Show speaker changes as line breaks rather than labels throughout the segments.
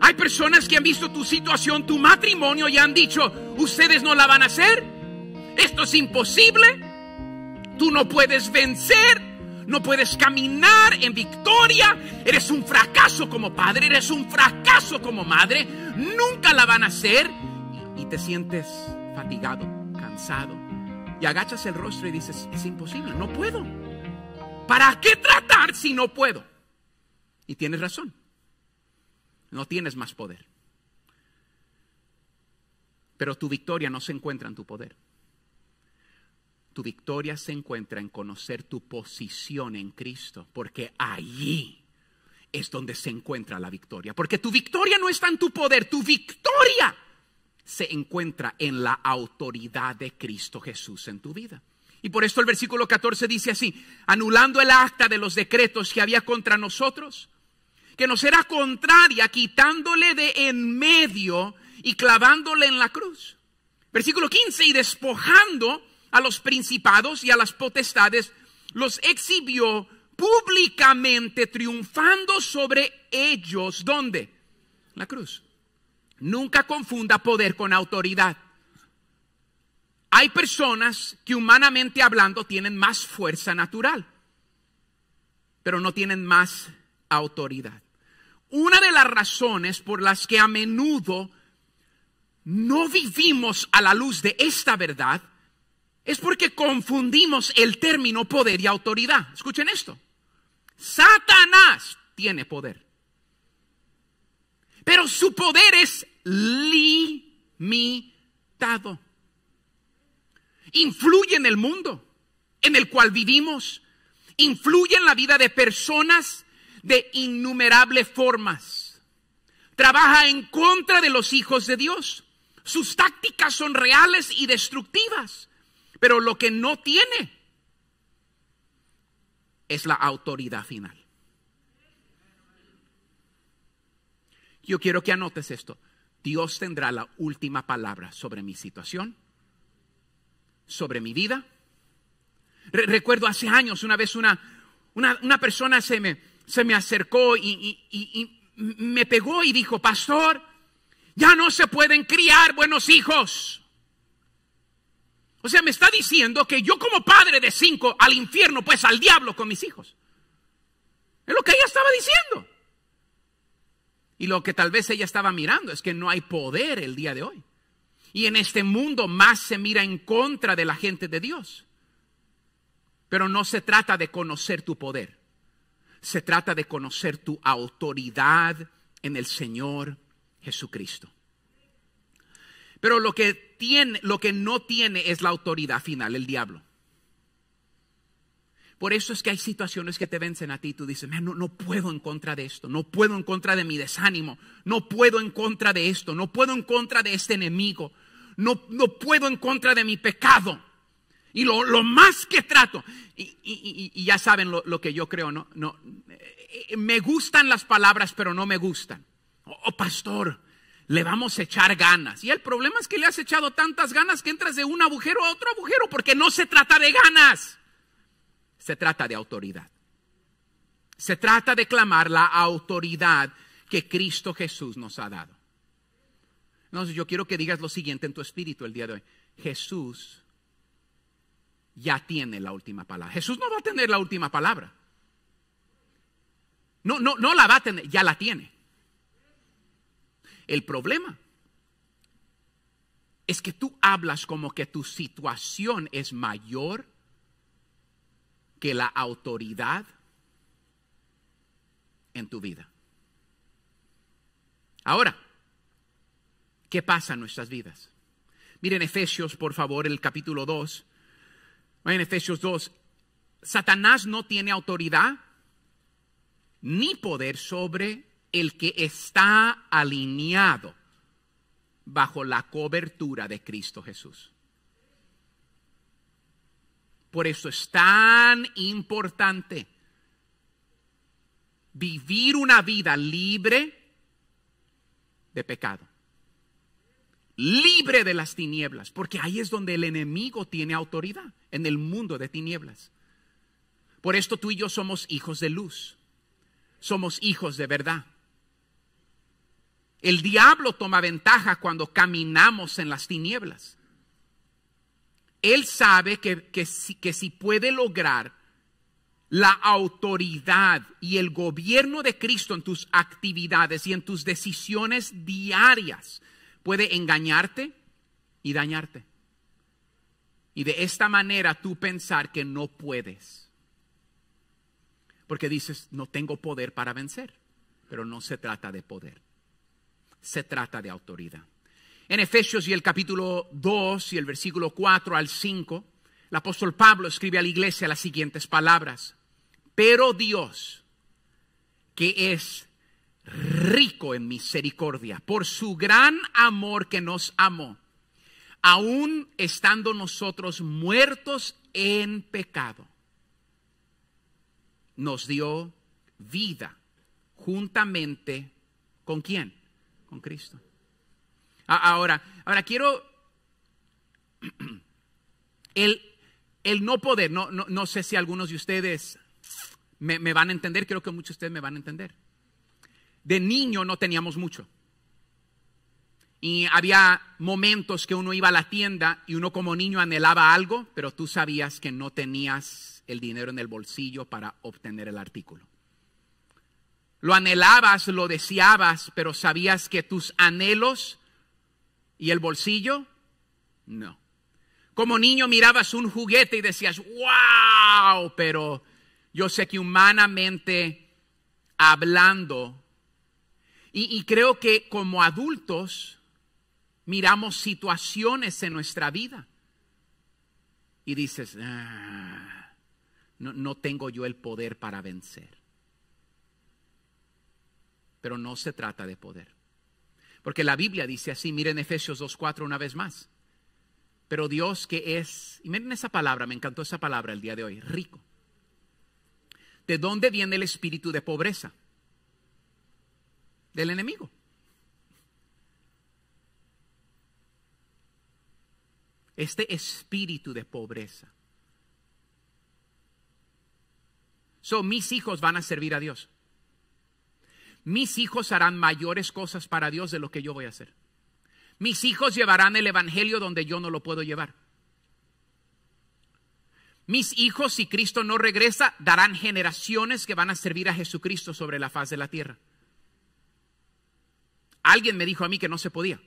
Hay personas que han visto tu situación, tu matrimonio y han dicho, ustedes no la van a hacer, esto es imposible, tú no puedes vencer, no puedes caminar en victoria, eres un fracaso como padre, eres un fracaso como madre, nunca la van a hacer y te sientes fatigado, cansado y agachas el rostro y dices, es imposible, no puedo. ¿Para qué tratar si no puedo? Y tienes razón. No tienes más poder. Pero tu victoria no se encuentra en tu poder. Tu victoria se encuentra en conocer tu posición en Cristo, porque allí es donde se encuentra la victoria. Porque tu victoria no está en tu poder, tu victoria se encuentra en la autoridad de Cristo Jesús en tu vida. Y por esto el versículo 14 dice así, anulando el acta de los decretos que había contra nosotros, que nos era contraria, quitándole de en medio y clavándole en la cruz. Versículo 15, y despojando a los principados y a las potestades, los exhibió públicamente, triunfando sobre ellos. ¿Dónde? La cruz. Nunca confunda poder con autoridad. Hay personas que humanamente hablando tienen más fuerza natural, pero no tienen más autoridad una de las razones por las que a menudo no vivimos a la luz de esta verdad es porque confundimos el término poder y autoridad. Escuchen esto. Satanás tiene poder. Pero su poder es limitado. Influye en el mundo en el cual vivimos. Influye en la vida de personas de innumerables formas. Trabaja en contra de los hijos de Dios. Sus tácticas son reales y destructivas. Pero lo que no tiene es la autoridad final. Yo quiero que anotes esto. Dios tendrá la última palabra sobre mi situación, sobre mi vida. recuerdo hace años, una vez una, una persona se me, se me acercó y, me pegó y dijo, pastor, ya no se pueden criar buenos hijos. O sea, me está diciendo que yo como padre de cinco al infierno, pues al diablo con mis hijos. Es lo que ella estaba diciendo. Y lo que tal vez ella estaba mirando es que no hay poder el día de hoy. Y en este mundo más se mira en contra de la gente de Dios. Pero no se trata de conocer tu poder se trata de conocer tu autoridad en el Señor Jesucristo. Pero lo que, tiene, lo que no tiene es la autoridad final, el diablo. Por eso es que hay situaciones que te vencen a ti. Tú dices, no, no puedo en contra de esto, no puedo en contra de mi desánimo, no puedo en contra de esto, no puedo en contra de este enemigo, no, no puedo en contra de mi pecado. Y lo, más que trato, y, ya saben lo, que yo creo, ¿no? no eh, eh, me gustan las palabras, pero no me gustan. Oh, oh, pastor, le vamos a echar ganas. Y el problema es que le has echado tantas ganas que entras de un agujero a otro agujero, porque no se trata de ganas, se trata de autoridad. Se trata de clamar la autoridad que Cristo Jesús nos ha dado. Entonces yo quiero que digas lo siguiente en tu espíritu el día de hoy. Jesús ya tiene la última palabra. Jesús no va a tener la última palabra. No, no, no la va a tener, ya la tiene. El problema es que tú hablas como que tu situación es mayor que la autoridad en tu vida. Ahora, ¿qué pasa en nuestras vidas? Miren Efesios, por favor, el capítulo 2, en Efesios 2, Satanás no tiene autoridad ni poder sobre el que está alineado bajo la cobertura de Cristo Jesús. Por eso es tan importante vivir una vida libre de pecado libre de las tinieblas, porque ahí es donde el enemigo tiene autoridad, en el mundo de tinieblas. Por esto tú y yo somos hijos de luz, somos hijos de verdad. El diablo toma ventaja cuando caminamos en las tinieblas. Él sabe que, que, que si puede lograr la autoridad y el gobierno de Cristo en tus actividades y en tus decisiones diarias, puede engañarte y dañarte. Y de esta manera tú pensar que no puedes. Porque dices, no tengo poder para vencer. Pero no se trata de poder. Se trata de autoridad. En Efesios y el capítulo 2 y el versículo 4 al 5, el apóstol Pablo escribe a la iglesia las siguientes palabras. Pero Dios, que es rico en misericordia, por su gran amor que nos amó, aun estando nosotros muertos en pecado, nos dio vida juntamente con quién? Con Cristo. Ahora, ahora quiero el, el no poder, no, no, sé si algunos de ustedes me, me van a entender, creo que muchos de ustedes me van a entender de niño no teníamos mucho. Y había momentos que uno iba a la tienda y uno como niño anhelaba algo, pero tú sabías que no tenías el dinero en el bolsillo para obtener el artículo. Lo anhelabas, lo deseabas, pero sabías que tus anhelos y el bolsillo, no. Como niño mirabas un juguete y decías, wow, pero yo sé que humanamente hablando y, creo que como adultos miramos situaciones en nuestra vida y dices, ah, no, tengo yo el poder para vencer. Pero no se trata de poder. Porque la Biblia dice así, miren Efesios 2.4 una vez más. Pero Dios que es, y miren esa palabra, me encantó esa palabra el día de hoy, rico. ¿De dónde viene el espíritu de pobreza? del enemigo. Este espíritu de pobreza. So, mis hijos van a servir a Dios. Mis hijos harán mayores cosas para Dios de lo que yo voy a hacer. Mis hijos llevarán el Evangelio donde yo no lo puedo llevar. Mis hijos, si Cristo no regresa, darán generaciones que van a servir a Jesucristo sobre la faz de la tierra. Alguien me dijo a mí que no se podía.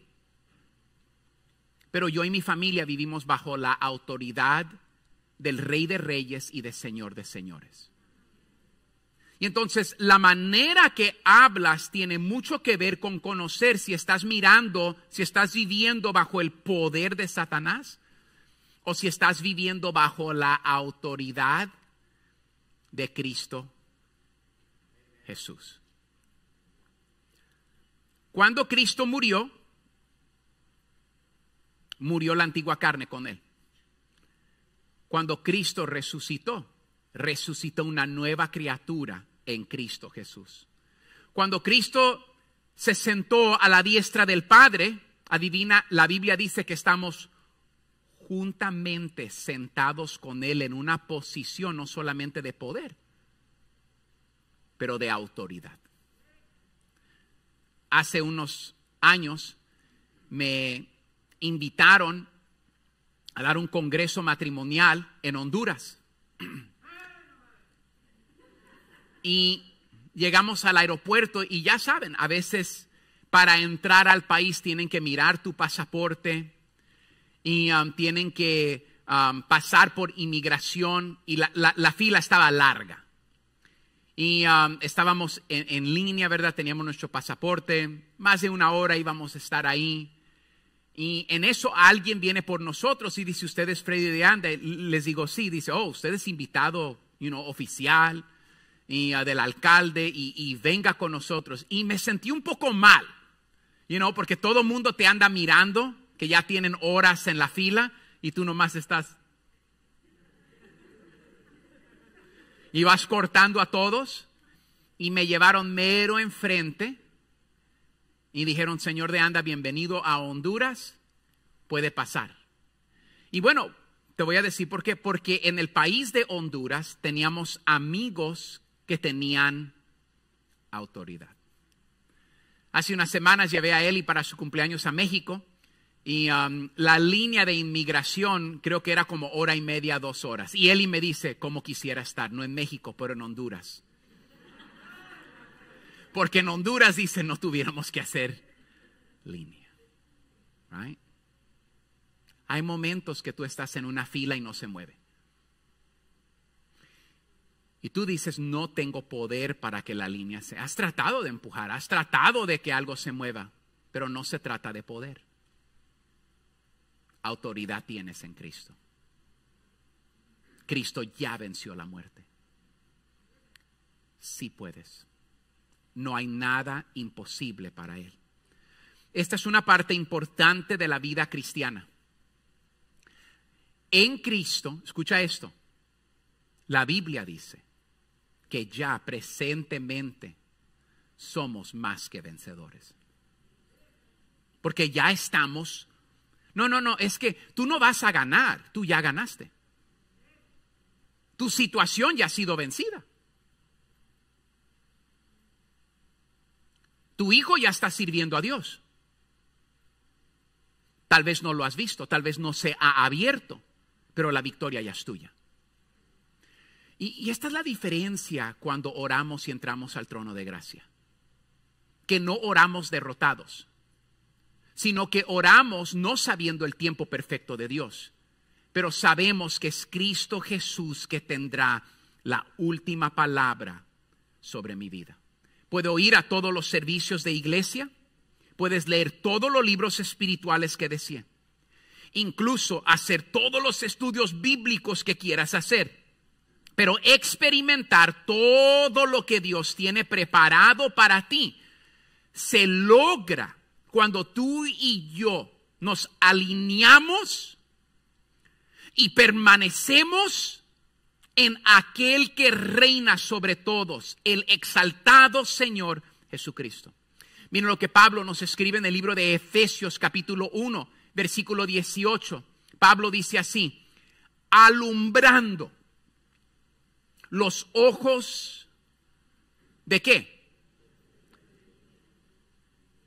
Pero yo y mi familia vivimos bajo la autoridad del Rey de Reyes y del Señor de Señores. Y entonces la manera que hablas tiene mucho que ver con conocer si estás mirando, si estás viviendo bajo el poder de Satanás o si estás viviendo bajo la autoridad de Cristo Jesús. Cuando Cristo murió, murió la antigua carne con él. Cuando Cristo resucitó, resucitó una nueva criatura en Cristo Jesús. Cuando Cristo se sentó a la diestra del Padre, adivina, la Biblia dice que estamos juntamente sentados con Él en una posición no solamente de poder, pero de autoridad hace unos años me invitaron a dar un congreso matrimonial en Honduras. Y llegamos al aeropuerto y ya saben, a veces para entrar al país tienen que mirar tu pasaporte y um, tienen que um, pasar por inmigración y la fila estaba larga. Y um, estábamos en, línea, ¿verdad? Teníamos nuestro pasaporte. Más de una hora íbamos a estar ahí. Y en eso alguien viene por nosotros y dice, ¿ustedes Freddy de Anda? Les digo, sí. Dice, oh, usted es invitado, you know, oficial y, uh, del alcalde y, venga con nosotros. Y me sentí un poco mal, you know, porque todo el mundo te anda mirando, que ya tienen horas en la fila y tú nomás estás Ibas vas cortando a todos. Y me llevaron mero enfrente y dijeron, Señor de Anda, bienvenido a Honduras, puede pasar. Y bueno, te voy a decir por qué. Porque en el país de Honduras teníamos amigos que tenían autoridad. Hace unas semanas llevé a Eli para su cumpleaños a México y um, la línea de inmigración creo que era como hora y media, dos horas. Y Eli me dice, ¿cómo quisiera estar? No en México, pero en Honduras. Porque en Honduras, dice, no tuviéramos que hacer línea. Hay momentos que tú estás en una fila y no se mueve. Y tú dices, no tengo poder para que la línea se... Has tratado de empujar, has tratado de que algo se mueva, pero no se trata de poder autoridad tienes en Cristo. Cristo ya venció la muerte. Si puedes. No hay nada imposible para Él. Esta es una parte importante de la vida cristiana. En Cristo, escucha esto, la Biblia dice que ya presentemente somos más que vencedores. Porque ya estamos no, no, no, es que tú no vas a ganar, tú ya ganaste. Tu situación ya ha sido vencida. Tu hijo ya está sirviendo a Dios. Tal vez no lo has visto, tal vez no se ha abierto, pero la victoria ya es tuya. Y, esta es la diferencia cuando oramos y entramos al trono de gracia. Que no oramos derrotados, sino que oramos no sabiendo el tiempo perfecto de Dios, pero sabemos que es Cristo Jesús que tendrá la última palabra sobre mi vida. Puedo ir a todos los servicios de iglesia, puedes leer todos los libros espirituales que decía, incluso hacer todos los estudios bíblicos que quieras hacer, pero experimentar todo lo que Dios tiene preparado para ti se logra cuando tú y yo nos alineamos y permanecemos en aquel que reina sobre todos, el exaltado Señor Jesucristo. Miren lo que Pablo nos escribe en el libro de Efesios capítulo 1, versículo 18. Pablo dice así, alumbrando los ojos de qué?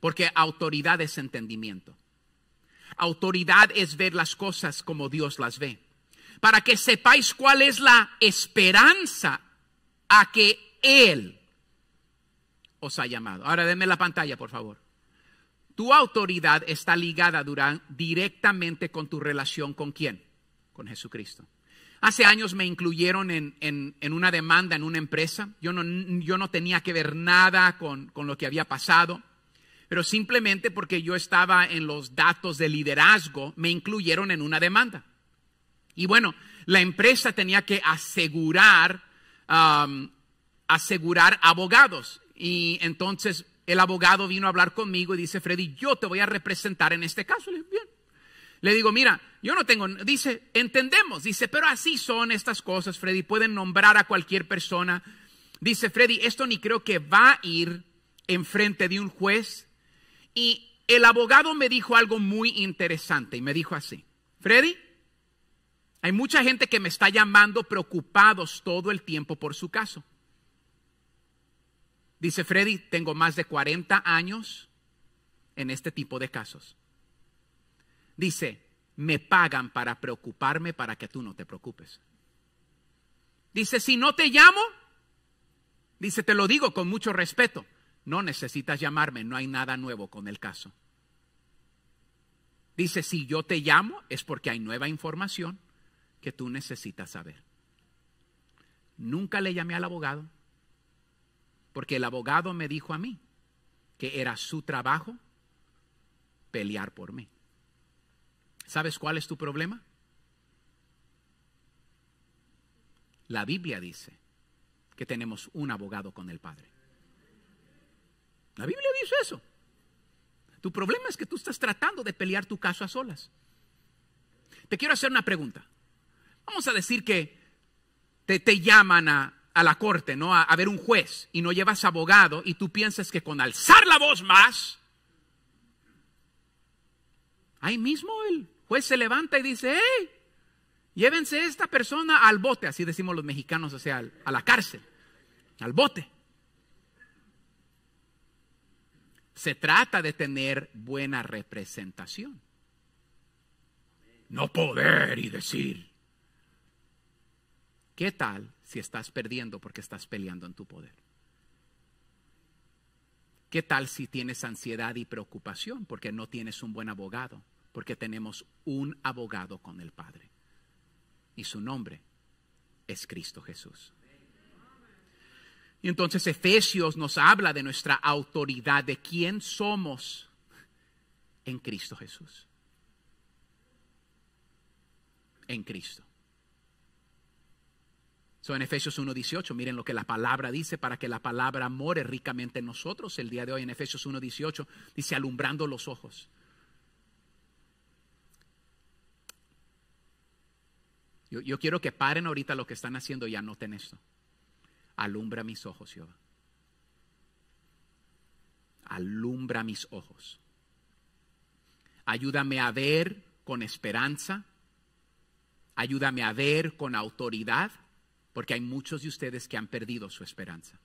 Porque autoridad es entendimiento. Autoridad es ver las cosas como Dios las ve. Para que sepáis cuál es la esperanza a que Él os ha llamado. Ahora denme la pantalla, por favor. Tu autoridad está ligada directamente con tu relación con quién? Con Jesucristo. Hace años me incluyeron en, una demanda en una empresa. Yo no, tenía que ver nada con lo que había pasado pero simplemente porque yo estaba en los datos de liderazgo, me incluyeron en una demanda. Y bueno, la empresa tenía que asegurar, asegurar abogados. Y entonces el abogado vino a hablar conmigo y dice, Freddy, yo te voy a representar en este caso. Le digo, mira, yo no tengo, dice, entendemos, dice, pero así son estas cosas, Freddy, pueden nombrar a cualquier persona. Dice, Freddy, esto ni creo que va a ir en frente de un juez, y el abogado me dijo algo muy interesante y me dijo así, Freddy, hay mucha gente que me está llamando preocupados todo el tiempo por su caso. Dice Freddy, tengo más de 40 años en este tipo de casos. Dice, me pagan para preocuparme para que tú no te preocupes. Dice, si no te llamo, dice, te lo digo con mucho respeto, no necesitas llamarme, no hay nada nuevo con el caso. Dice, si yo te llamo es porque hay nueva información que tú necesitas saber. Nunca le llamé al abogado, porque el abogado me dijo a mí que era su trabajo pelear por mí. ¿Sabes cuál es tu problema? La Biblia dice que tenemos un abogado con el Padre. La Biblia dice eso. Tu problema es que tú estás tratando de pelear tu caso a solas. Te quiero hacer una pregunta. Vamos a decir que te, llaman a, la corte, ¿no? A, ver un juez y no llevas abogado y tú piensas que con alzar la voz más, ahí mismo el juez se levanta y dice, hey, llévense esta persona al bote, así decimos los mexicanos, o sea, a la cárcel, al bote. Se trata de tener buena representación. No poder y decir. ¿Qué tal si estás perdiendo porque estás peleando en tu poder? ¿Qué tal si tienes ansiedad y preocupación porque no tienes un buen abogado? Porque tenemos un abogado con el Padre. Y su nombre es Cristo Jesús. Y entonces Efesios nos habla de nuestra autoridad, de quién somos en Cristo Jesús. En Cristo. So, en Efesios 1.18, miren lo que la palabra dice para que la palabra more ricamente en nosotros. El día de hoy en Efesios 1.18 dice alumbrando los ojos. Yo, yo quiero que paren ahorita lo que están haciendo y anoten esto. Alumbra mis ojos, Jehová. Alumbra mis ojos. Ayúdame a ver con esperanza. Ayúdame a ver con autoridad, porque hay muchos de ustedes que han perdido su esperanza.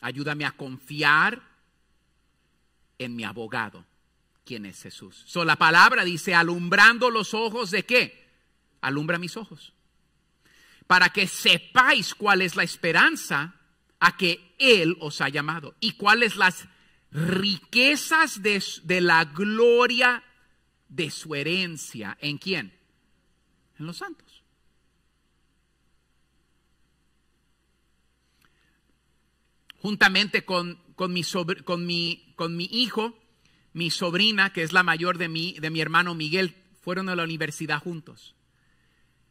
Ayúdame a confiar en mi abogado, quien es Jesús. So, la palabra dice, alumbrando los ojos de qué? Alumbra mis ojos para que sepáis cuál es la esperanza a que Él os ha llamado y cuáles las riquezas de, la gloria de su herencia. ¿En quién? En los santos. Juntamente con, con, mi, con mi hijo, mi sobrina, que es la mayor de de mi hermano Miguel, fueron a la universidad juntos.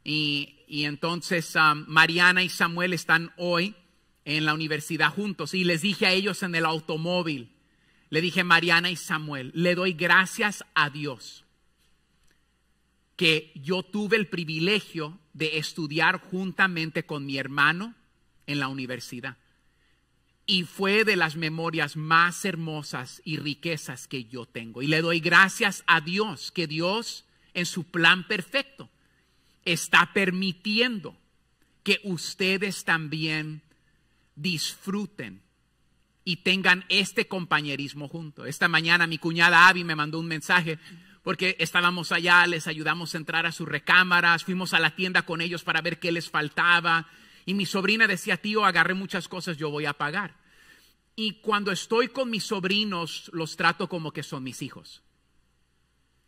Y, entonces ah, Mariana y Samuel están hoy en la universidad juntos y les dije a ellos en el automóvil, le dije Mariana y Samuel, le doy gracias a Dios que yo tuve el privilegio de estudiar juntamente con mi hermano en la universidad. Y fue de las memorias más hermosas y riquezas que yo tengo. Y le doy gracias a Dios, que Dios en su plan perfecto está permitiendo que ustedes también disfruten y tengan este compañerismo junto. Esta mañana mi cuñada Abby me mandó un mensaje porque estábamos allá, les ayudamos a entrar a sus recámaras, fuimos a la tienda con ellos para ver qué les faltaba y mi sobrina decía, tío, agarré muchas cosas, yo voy a pagar. Y cuando estoy con mis sobrinos, los trato como que son mis hijos.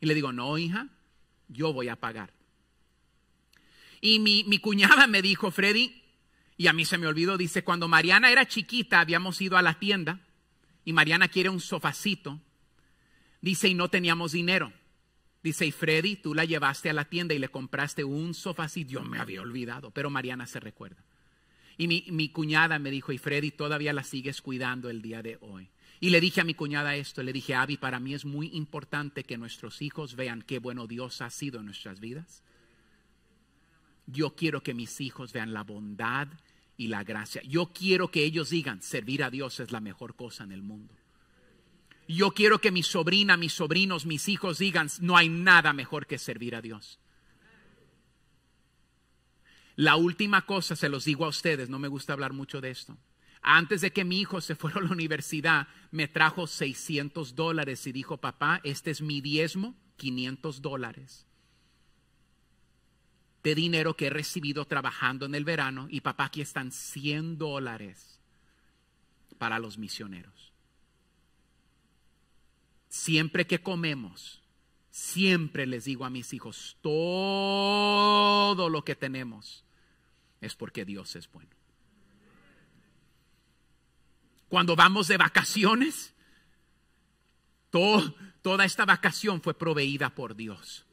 Y le digo, no, hija, yo voy a pagar. Y mi, cuñada me dijo, Freddy, y a mí se me olvidó, dice, cuando Mariana era chiquita habíamos ido a la tienda y Mariana quiere un sofacito. Dice, y no teníamos dinero. Dice, y Freddy, tú la llevaste a la tienda y le compraste un sofacito. Yo me había olvidado, pero Mariana se recuerda. Y mi, mi, cuñada me dijo, y Freddy, todavía la sigues cuidando el día de hoy. Y le dije a mi cuñada esto, le dije, Abby, para mí es muy importante que nuestros hijos vean qué bueno Dios ha sido en nuestras vidas. Yo quiero que mis hijos vean la bondad y la gracia. Yo quiero que ellos digan, servir a Dios es la mejor cosa en el mundo. Yo quiero que mi sobrina, mis sobrinos, mis hijos digan, no hay nada mejor que servir a Dios. La última cosa, se los digo a ustedes, no me gusta hablar mucho de esto. Antes de que mi hijo se fuera a la universidad, me trajo 600 dólares y dijo, papá, este es mi diezmo, 500 dólares de dinero que he recibido trabajando en el verano y papá aquí están 100 dólares para los misioneros. Siempre que comemos, siempre les digo a mis hijos, todo lo que tenemos es porque Dios es bueno. Cuando vamos de vacaciones, toda esta vacación fue proveída por Dios.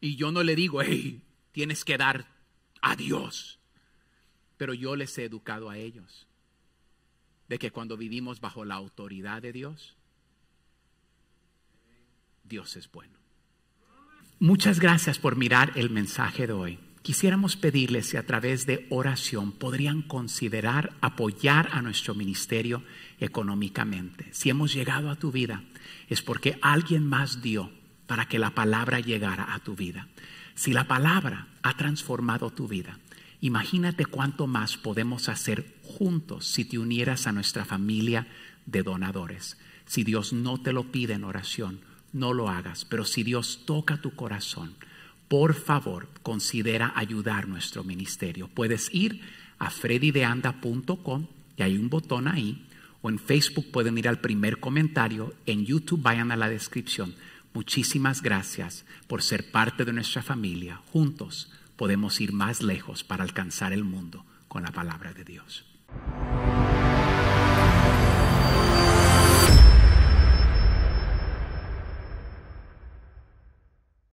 Y yo no le digo, hey, tienes que dar a Dios. Pero yo les he educado a ellos de que cuando vivimos bajo la autoridad de Dios, Dios es bueno. Muchas gracias por mirar el mensaje de hoy. Quisiéramos pedirles si a través de oración podrían considerar apoyar a nuestro ministerio económicamente. Si hemos llegado a tu vida es porque alguien más dio para que la palabra llegara a tu vida. Si la palabra ha transformado tu vida, imagínate cuánto más podemos hacer juntos si te unieras a nuestra familia de donadores. Si Dios no te lo pide en oración, no lo hagas, pero si Dios toca tu corazón, por favor, considera ayudar nuestro ministerio. Puedes ir a freddydeanda.com y hay un botón ahí, o en Facebook pueden ir al primer comentario, en YouTube vayan a la descripción muchísimas gracias por ser parte de nuestra familia. Juntos podemos ir más lejos para alcanzar el mundo con la palabra de Dios.